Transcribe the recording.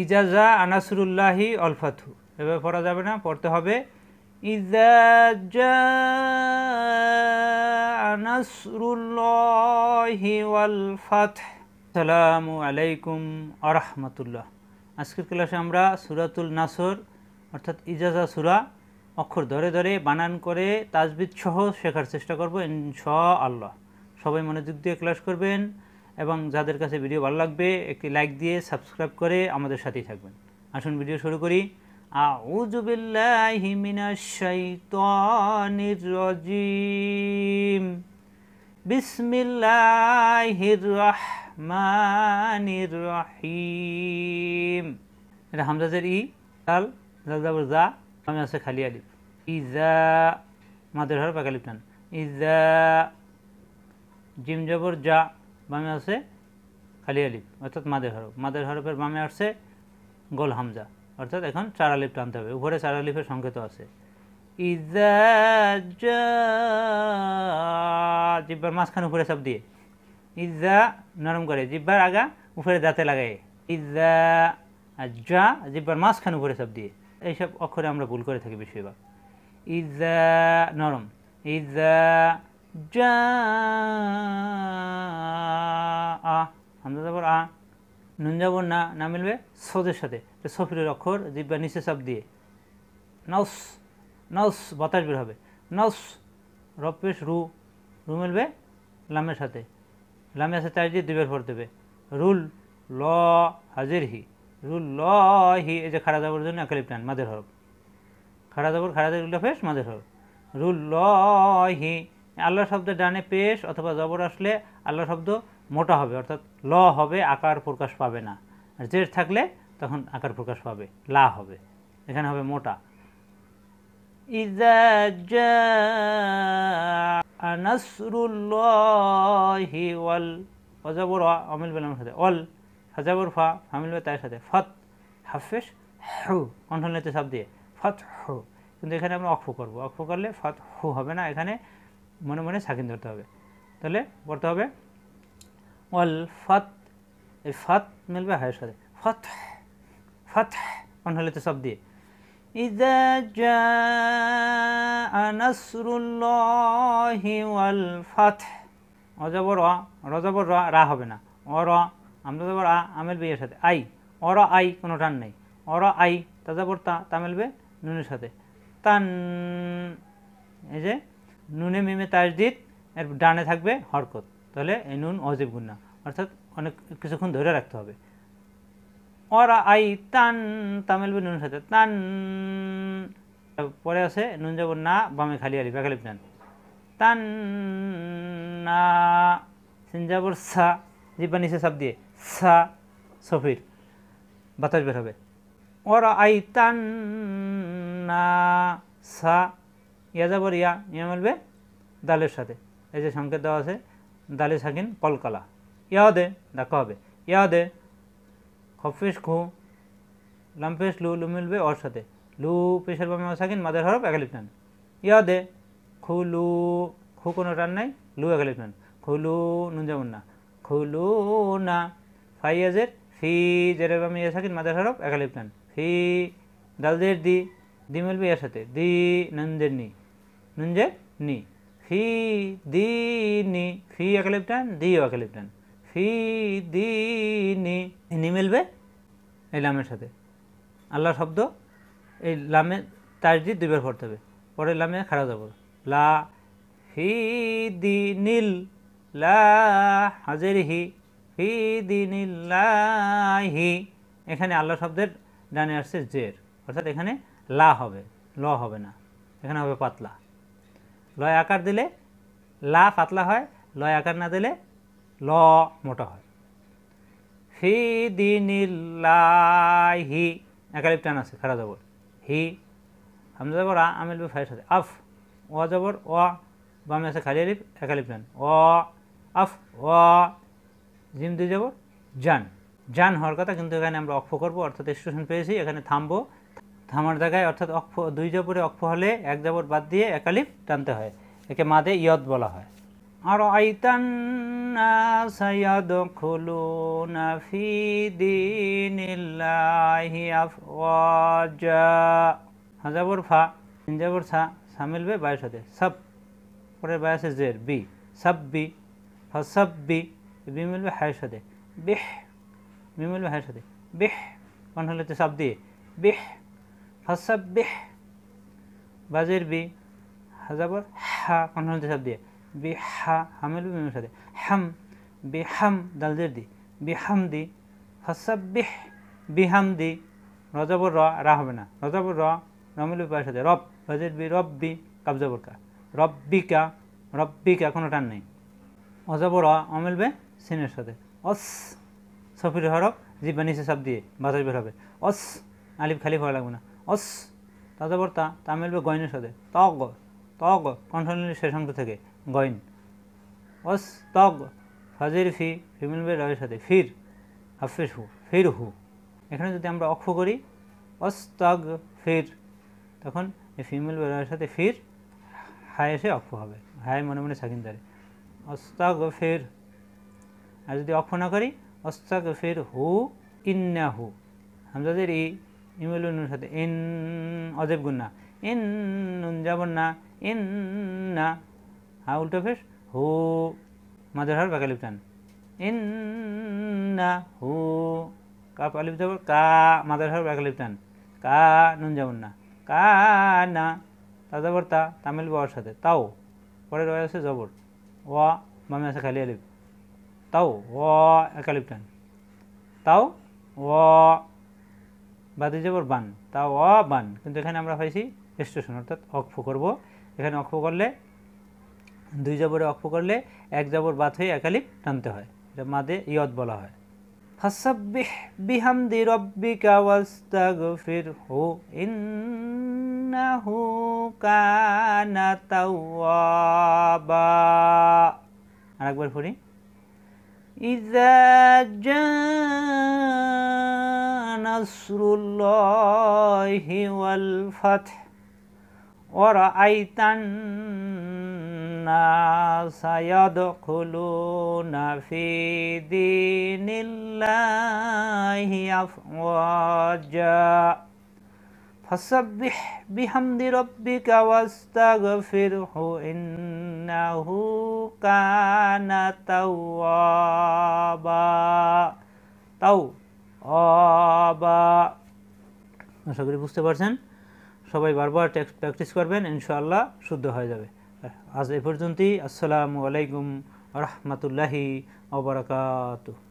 ইজাজা আনাসুরুল্লাহি অলফাথু এভাবে পড়া যাবে না পড়তে হবে ইজাজা আসসালামু আলাইকুম আরহামতুল্লাহ আজকের ক্লাসে আমরা সুরাতুল নাসর অর্থাৎ ইজাজা সুরা অক্ষর ধরে ধরে বানান করে তাজবিদ সহ শেখার চেষ্টা করবো ইনশ আল্লাহ সবাই মনোযোগ দিয়ে ক্লাস করবেন এবং যাদের কাছে ভিডিও ভালো লাগবে একটি লাইক দিয়ে সাবস্ক্রাইব করে আমাদের সাথেই থাকবেন আসুন ভিডিও শুরু করি আউজুবিল্লাহি মিনাশ শাইতানির রাজিম বিসমিল্লাহির রহমানির রহিম এটা হামজাজের ই কাল জালজাবর জা আমি আছে খালি আলিফ ইজা মাদের হর পাকালিপ টান ইজা জিম জবর যা বামে আছে খালি আলিফ অর্থাৎ মাদের হরফ মাদের হরফের বামে আসছে গোল হামজা অর্থাৎ এখন চার আলিফ টানতে হবে উপরে চার আলিফের সংকেত আছে জিব্বার মাঝখানে উপরে সব দিয়ে ইজা নরম করে জিব্বার আগা উপরে দাঁতে লাগায় ইজা যা জিব্বার মাঝখানে উপরে সব দিয়ে এইসব অক্ষরে আমরা ভুল করে থাকি বেশিরভাগ ইজা নরম ইজা আ হামজা যাবর আ নুন যাবর না না মিলবে সদের সাথে সফিরের অক্ষর জিব্বা নিচে চাপ দিয়ে নস নস বাতাস বের হবে নস রপেশ রু রু মিলবে লামের সাথে লামের সাথে আসলে দুইবার ভর দেবে রুল ল হাজির হি রুল ল হি এই যে খাড়া যাবর জন্য একালি প্ল্যান মাদের হরব খাড়া যাবর খাড়া যাবর মাদের হরব রুল ল হি আল্লাহ শব্দ ডানে পেশ অথবা জবর আসলে আল্লাহ শব্দ মোটা হবে অর্থাৎ ল হবে আকার প্রকাশ পাবে না আর জের থাকলে তখন আকার প্রকাশ পাবে লা হবে এখানে হবে মোটা কিন্তু এখানে আমরা অক্ষ করবো অক্ষ করলে ফত হু হবে না এখানে মনে মনে সাকিন ধরতে হবে তাহলে পড়তে হবে অল ফাত এই ফাত মিলবে হায়ের সাথে ফত ফত কন হলে তো সব দিয়ে ইদা নাসরুল্লাহি ওয়াল ফাত অজবর অ রজাবর র রা হবে না অর আমরা যাবর আ আমেল বিয়ের সাথে আই অর আই কোনো টান নেই অর আই তাজাবর তা তামেলবে নুনের সাথে তান এই যে নুনে মিমে তাজদিদ এর ডানে থাকবে হরকত তাহলে এই নুন অজিব গুন্না অর্থাৎ অনেক কিছুক্ষণ ধরে রাখতে হবে অর আই তান তামিল বি নুন সাথে তান পরে আছে নুন যাব না বামে খালি আলি বেকালিপ তান না সিনজাবর সা জিব্বা নিচে সাপ দিয়ে সা সফির বাতাস বের হবে ওর আই তান না সা ইয়া ইয়া ইয়া মিলবে দালের সাথে এই যে সংকেত দেওয়া আছে দালে সাকিন কলকলা দে দেখা হবে দে খফেস খু লাম্পেস লু লু মিলবে ওর সাথে লু পেশের বামে সাকিন মাদের হরফ একালিপ ইয়া দে খু লু খু কোনো টান নাই লু একালিপ খু খুলু নুন যেমন না খুলু না এজের ফি জেরের বামে ইয়া সাকিন মাদের হরফ একালিপ টান ফি দালদের দি দি মিলবে ইয়ার সাথে দি নন্দের নি म्हणजे নি ফি দি নি ফি একে লিপটান দি একে লিপটান ফি দি নি নি মিলবে এই লামের সাথে আল্লাহ শব্দ এই লামে তাজদি দুইবার পড়তে হবে পরে লামে খারাপ যাব লা ফি দি নীল লা হাজের হি ফি দি হি এখানে আল্লাহ শব্দের ডানে আসছে জের অর্থাৎ এখানে লা হবে ল হবে না এখানে হবে পাতলা লয় আকার দিলে লা পাতলা হয় লয় আকার না দিলে ল মোটা হয় ফি দিনিল্লাহি একালিপ টান আছে খারা জবর হি আমি জবর আ আমি বি সাথে আফ ও জবর ও বামে আছে খালি আলিপ একালিপ টান ও আফ ও জিম দিয়ে জবর জান জান হওয়ার কথা কিন্তু এখানে আমরা অক্ষ করবো অর্থাৎ স্টেশন পেয়েছি এখানে থামবো থামার জায়গায় অর্থাৎ অক্ষ দুই জবরে অক্ষ হলে এক জবর বাদ দিয়ে একালিফ টানতে হয় একে মাদে ইয়দ বলা হয় আর আইতান سيدخلون في دين الله أفواجا হাজাবর ফা ইনজাবর সা সামিল বে বায়ের সব পরে বায়াসে জের বি সাব বি ফসব বি বি মিলবে হায়ের সাথে বিহ বি মিলবে হায়ের সাথে বিহ কণ্ঠ হলে সাব দিয়ে বিহ ফাসাব্বিহ বাজের বি হাজাবর হা কনফারেন্স হিসাব দিয়ে বি হা হামেল মিমের সাথে হাম বি হাম দালদের দি বি হাম দি ফাসাব্বিহ বি হাম দি রজাবর র রা হবে না রজাবর র রমেল বিপায়ের সাথে রব বাজের বি রব বি কাবজাবর কা রব্বিকা রব্বিকা কোনো টান নেই অজাবর অমেল বে সিনের সাথে অস সফির হরফ জিব্বা নিচে সাপ দিয়ে বাতাস বের হবে অস আলিফ খালি হওয়া লাগবে না অস তথাবর্তা তা মিলবে গয়নের সাথে তগ তগ কণ্ঠনীল অংশ থেকে গয়ন অস তগ ফাজের ফি ফি মিলবে রয়ের সাথে ফির হাফের হু ফির হু এখানে যদি আমরা অক্ষ করি অস তগ ফির তখন এই ফি মিলবে রয়ের সাথে ফির হায় এসে অক্ষ হবে হায় মনে মনে সাকিন তারে অস্তাগ ফের আর যদি অক্ষ না করি অস্তাগ ফের হু ইন্না হু আমাদের এই ইমুল নুনের সাথে এন অজেব গুন্না এন নুন যাবন না এন না হা উল্টো ফেস হো মাজার হার বাকালিপ টান এন না হো কাপ আলিপ যাব কা মাদার হার বাকালিপ টান কা নুন যাবন না কা না তা যাবর তা তামিল বাবার সাথে তাও পরে রয়ে আছে জবর ওয়া বামে আছে খালি আলিপ তাও ও একালিপ টান তাও ওয়া বাদে যাবর বান তাও অ বান কিন্তু এখানে আমরা পাইছি স্টেশন অর্থাৎ অক্ষ করব এখানে অক্ষ করলে দুই জবরে অক্ষ করলে এক জবর বাদ হয়ে একালিপ টানতে হয় এটা মাদে ইয়দ বলা হয় ফাসাব্বিহ বিহামদি রব্বিকা ওয়াস্তাগফিরহু ইন্নাহু কানা তাওয়াবা আরেকবার পড়ি ইযা জা নাসরুল্লাহি ওয়াল ফাতহ ورأيت الناس يدخلون في دين الله أفواجا فسبح بحمد ربك واستغفره إنه كان توابا توابا বা আশা করি বুঝতে পারছেন সবাই বারবার প্র্যাকটিস করবেন ইনশাআল্লাহ শুদ্ধ হয়ে যাবে আজ এ পর্যন্তই আসসালামু আলাইকুম রহমতুল্লাহি অবরাকাতু